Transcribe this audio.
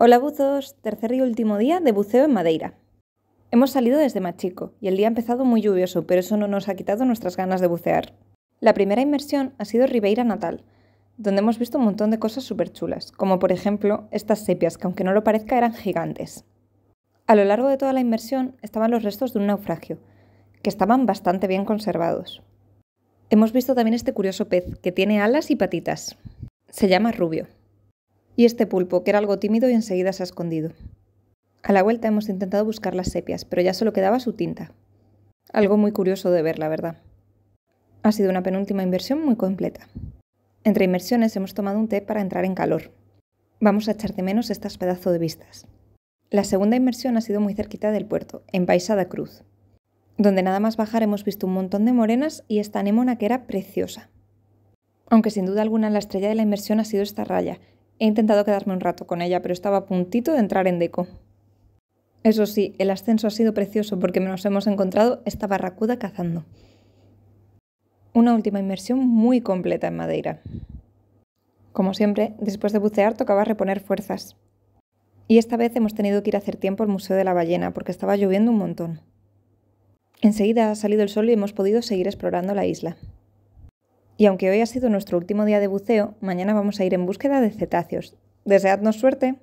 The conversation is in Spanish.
Hola buzos, tercer y último día de buceo en Madeira. Hemos salido desde Machico y el día ha empezado muy lluvioso, pero eso no nos ha quitado nuestras ganas de bucear. La primera inmersión ha sido Ribeira Natal, donde hemos visto un montón de cosas súper chulas, como por ejemplo estas sepias que aunque no lo parezca eran gigantes. A lo largo de toda la inmersión estaban los restos de un naufragio, que estaban bastante bien conservados. Hemos visto también este curioso pez, que tiene alas y patitas. Se llama Rubio y este pulpo, que era algo tímido y enseguida se ha escondido. A la vuelta hemos intentado buscar las sepias, pero ya solo quedaba su tinta. Algo muy curioso de ver, la verdad. Ha sido una penúltima inversión muy completa. Entre inmersiones hemos tomado un té para entrar en calor. Vamos a echar de menos estas pedazos de vistas. La segunda inmersión ha sido muy cerquita del puerto, en Paisada Cruz, donde nada más bajar hemos visto un montón de morenas y esta anémona que era preciosa. Aunque sin duda alguna la estrella de la inmersión ha sido esta raya, He intentado quedarme un rato con ella, pero estaba a puntito de entrar en Deco. Eso sí, el ascenso ha sido precioso porque nos hemos encontrado esta barracuda cazando. Una última inmersión muy completa en Madeira. Como siempre, después de bucear tocaba reponer fuerzas. Y esta vez hemos tenido que ir a hacer tiempo al Museo de la Ballena porque estaba lloviendo un montón. Enseguida ha salido el sol y hemos podido seguir explorando la isla. Y aunque hoy ha sido nuestro último día de buceo, mañana vamos a ir en búsqueda de cetáceos. Deseadnos suerte.